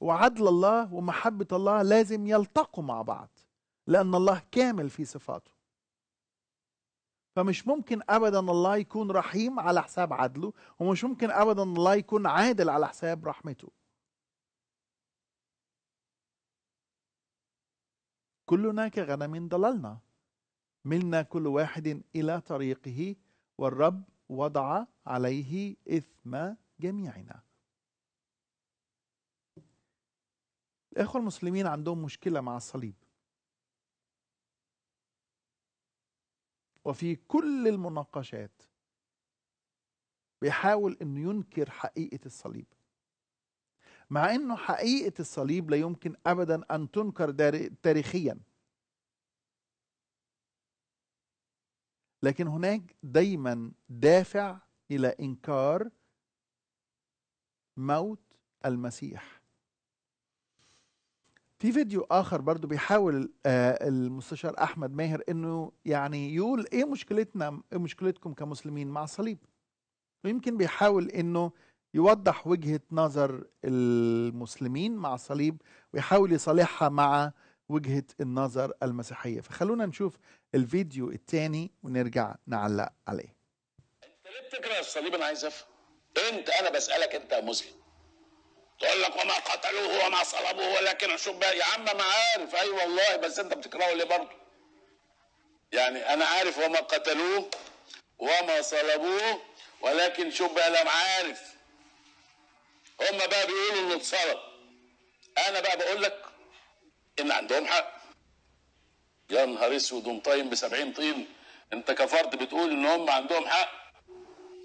وعدل الله ومحبة الله لازم يلتقوا مع بعض لأن الله كامل في صفاته فمش ممكن أبدا الله يكون رحيم على حساب عدله ومش ممكن أبدا الله يكون عادل على حساب رحمته كلنا كغنم ضللنا ملنا كل واحد إلى طريقه والرب وضع عليه إثم جميعنا الإخوة المسلمين عندهم مشكلة مع الصليب وفي كل المناقشات بيحاول أنه ينكر حقيقة الصليب مع انه حقيقه الصليب لا يمكن ابدا ان تنكر تاريخيا لكن هناك دايما دافع الى انكار موت المسيح في فيديو اخر برضو بيحاول آه، المستشار احمد ماهر انه يعني يقول ايه مشكلتنا ايه مشكلتكم كمسلمين مع الصليب ويمكن بيحاول انه يوضح وجهة نظر المسلمين مع الصليب ويحاول يصالحها مع وجهة النظر المسيحية فخلونا نشوف الفيديو الثاني ونرجع نعلق عليه انت ليه بتكره الصليب انا عايز افهم انت انا بسألك انت مسلم تقول لك وما قتلوه وما صلبوه ولكن شوف بقى. يا عم ما عارف اي أيوة والله بس انت بتكرهه ليه برضه يعني انا عارف وما قتلوه وما صلبوه ولكن شوف بقى انا عارف هم بقى بيقولوا انه اتصرف انا بقى بقول لك ان عندهم حق يا نهار اسود ومطين ب 70 طين انت كفرت بتقول ان هم عندهم حق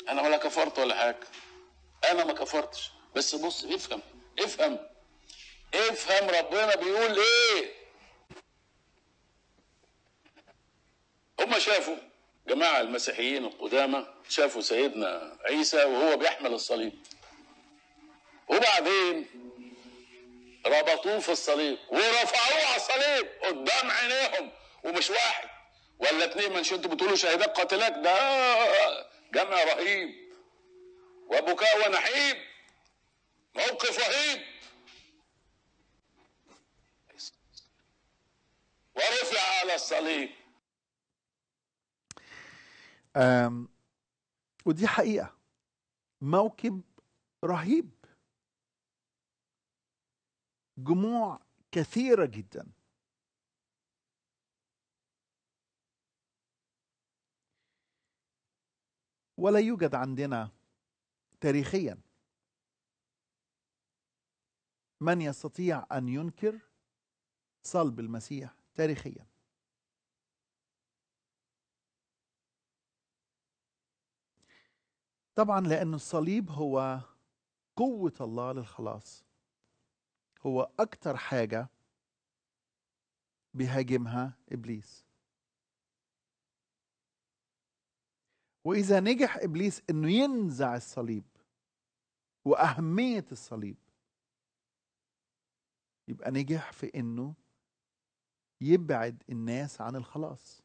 انا ولا كفرت ولا حاجه انا ما كفرتش بس بص افهم افهم افهم ربنا بيقول ايه هم شافوا جماعه المسيحيين القدامى شافوا سيدنا عيسى وهو بيحمل الصليب وبعدين ربطوه في الصليب ورفعوه على الصليب قدام عينيهم ومش واحد ولا اتنين مش انتوا بتقولوا شهداء قاتلاك ده جمع رهيب وبكاء ونحيب موقف رهيب ورفع على الصليب أم ودي حقيقة موكب رهيب جموع كثيرة جدا ولا يوجد عندنا تاريخيا من يستطيع أن ينكر صلب المسيح تاريخيا طبعا لأن الصليب هو قوة الله للخلاص هو أكتر حاجة بيهاجمها إبليس وإذا نجح إبليس إنه ينزع الصليب وأهمية الصليب يبقى نجح في إنه يبعد الناس عن الخلاص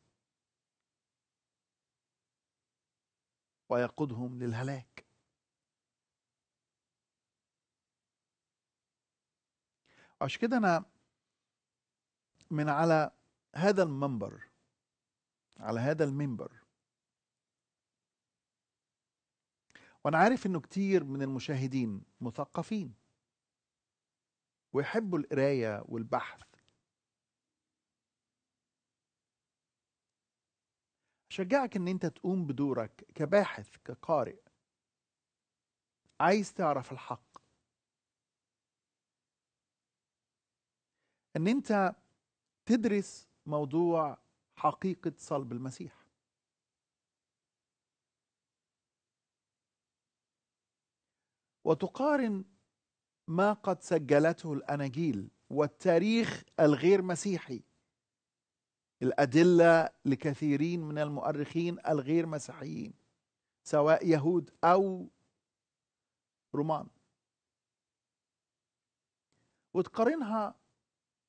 ويقودهم للهلاك عشان كده انا من على هذا المنبر على هذا المنبر وانا عارف انه كتير من المشاهدين مثقفين ويحبوا القرايه والبحث شجعك ان انت تقوم بدورك كباحث كقارئ عايز تعرف الحق ان انت تدرس موضوع حقيقه صلب المسيح وتقارن ما قد سجلته الاناجيل والتاريخ الغير مسيحي الادله لكثيرين من المؤرخين الغير مسيحيين سواء يهود او رومان وتقارنها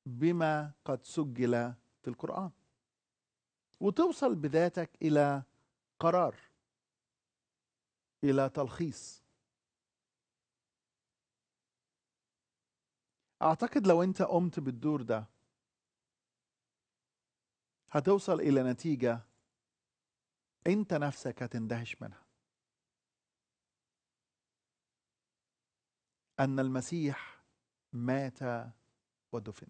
بما قد سجل في القرآن وتوصل بذاتك إلى قرار إلى تلخيص أعتقد لو أنت قمت بالدور ده هتوصل إلى نتيجة أنت نفسك هتندهش منها أن المسيح مات ودفن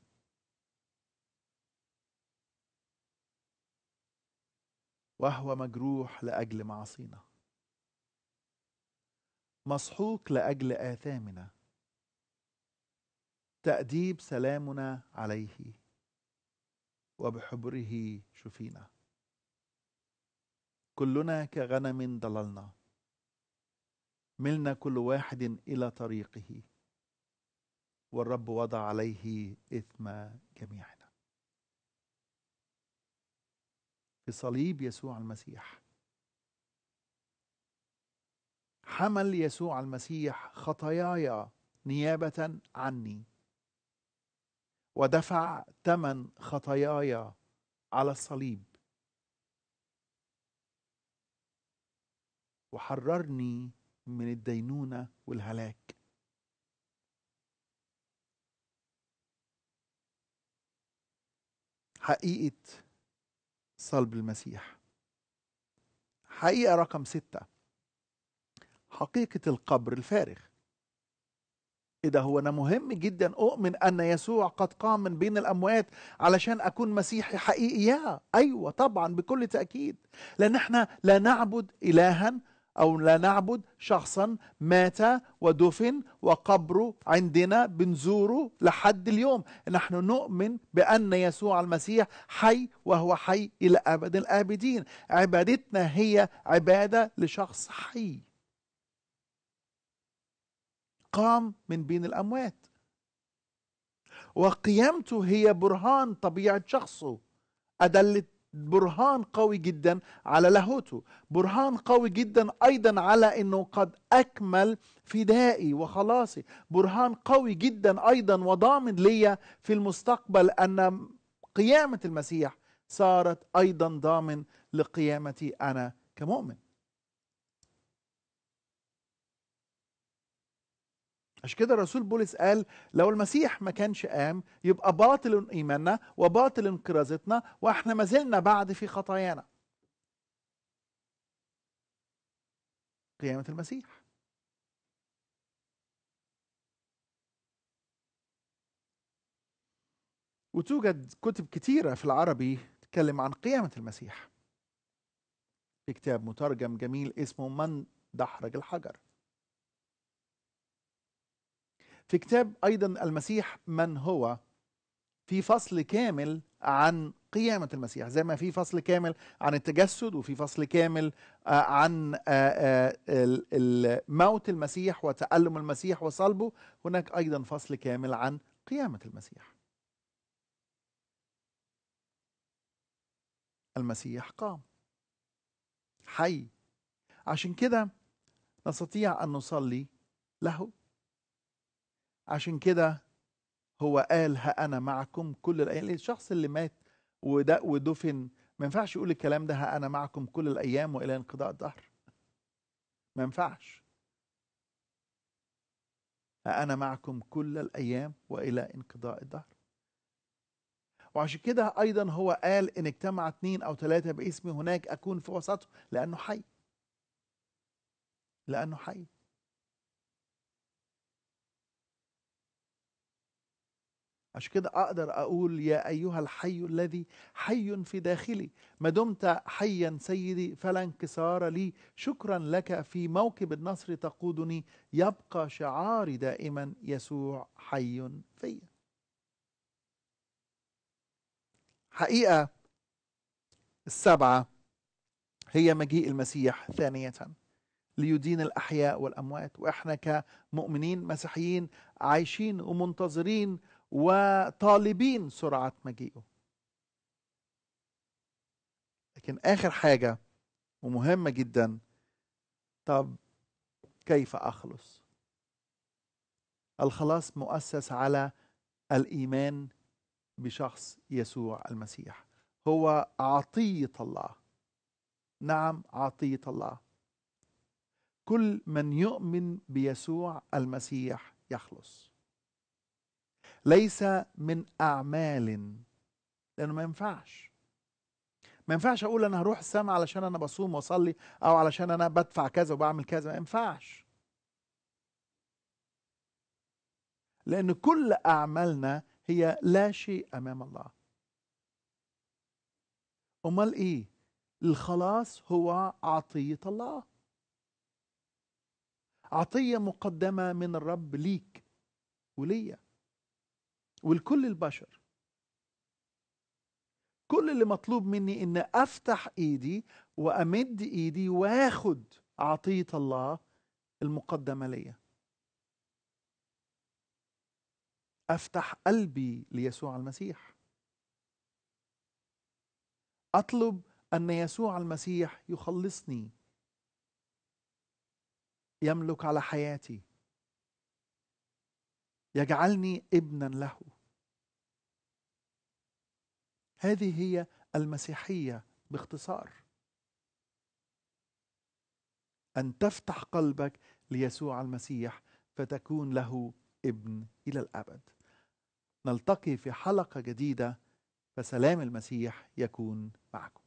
وهو مجروح لاجل معاصينا مسحوق لاجل اثامنا تاديب سلامنا عليه وبحبره شفينا كلنا كغنم ضللنا ملنا كل واحد الى طريقه والرب وضع عليه اثم جميعنا بصليب يسوع المسيح حمل يسوع المسيح خطاياي نيابة عني ودفع ثمن خطاياي على الصليب وحررني من الدينونة والهلاك حقيقة صلب المسيح حقيقة رقم ستة حقيقة القبر الفارغ إيه ده هو أنا مهم جدا أؤمن أن يسوع قد قام من بين الأموات علشان أكون مسيحي حقيقي يا أيوة طبعا بكل تأكيد لأن احنا لا نعبد إلها أو لا نعبد شخصا مات ودفن وقبره عندنا بنزوره لحد اليوم نحن نؤمن بأن يسوع المسيح حي وهو حي إلى أبد الآبدين عبادتنا هي عبادة لشخص حي قام من بين الأموات وقيامته هي برهان طبيعة شخصه أدلت برهان قوي جدا على لاهوته برهان قوي جدا ايضا على انه قد اكمل فدائي وخلاصي برهان قوي جدا ايضا وضامن ليا في المستقبل ان قيامه المسيح صارت ايضا ضامن لقيامتي انا كمؤمن عشان كده الرسول بولس قال لو المسيح ما كانش قام يبقى باطل ايماننا وباطل انقراضتنا واحنا ما زلنا بعد في خطايانا قيامه المسيح وتوجد كتب كتيرة في العربي تتكلم عن قيامة المسيح في كتاب مترجم جميل اسمه من دحرج الحجر في كتاب ايضا المسيح من هو في فصل كامل عن قيامة المسيح زي ما في فصل كامل عن التجسد وفي فصل كامل آه، عن آه، آه، موت المسيح وتألم المسيح وصلبه هناك أيضا فصل كامل عن قيامة المسيح المسيح قام حي عشان كده نستطيع أن نصلي له عشان كده هو قال ها انا معكم كل الايام يعني الشخص اللي مات ودق ودفن ما ينفعش يقول الكلام ده ها انا معكم كل الايام والى انقضاء الدهر ما ينفعش ها انا معكم كل الايام والى انقضاء الدهر وعشان كده ايضا هو قال ان اجتمع اثنين او ثلاثه باسمي هناك اكون في وسطهم لانه حي لانه حي عشان كده اقدر اقول يا ايها الحي الذي حي في داخلي ما دمت حيا سيدي فلا انكسار لي شكرا لك في موكب النصر تقودني يبقى شعاري دائما يسوع حي فيا حقيقه السبعه هي مجيء المسيح ثانيه ليدين الاحياء والاموات واحنا كمؤمنين مسيحيين عايشين ومنتظرين وطالبين سرعة مجيئه لكن آخر حاجة ومهمة جدا طب كيف أخلص الخلاص مؤسس على الإيمان بشخص يسوع المسيح هو عطية الله نعم عطية الله كل من يؤمن بيسوع المسيح يخلص ليس من أعمال لأنه ما ينفعش ما ينفعش أقول أنا هروح السماء علشان أنا بصوم وأصلي أو علشان أنا بدفع كذا وبعمل كذا ما ينفعش لأن كل أعمالنا هي لا شيء أمام الله أمال إيه؟ الخلاص هو عطية الله عطية مقدمة من الرب ليك وليا ولكل البشر كل اللي مطلوب مني ان افتح ايدي وامد ايدي واخد عطيه الله المقدمه ليا افتح قلبي ليسوع المسيح اطلب ان يسوع المسيح يخلصني يملك على حياتي يجعلني ابنا له هذه هي المسيحيه باختصار ان تفتح قلبك ليسوع المسيح فتكون له ابن الى الابد نلتقي في حلقه جديده فسلام المسيح يكون معكم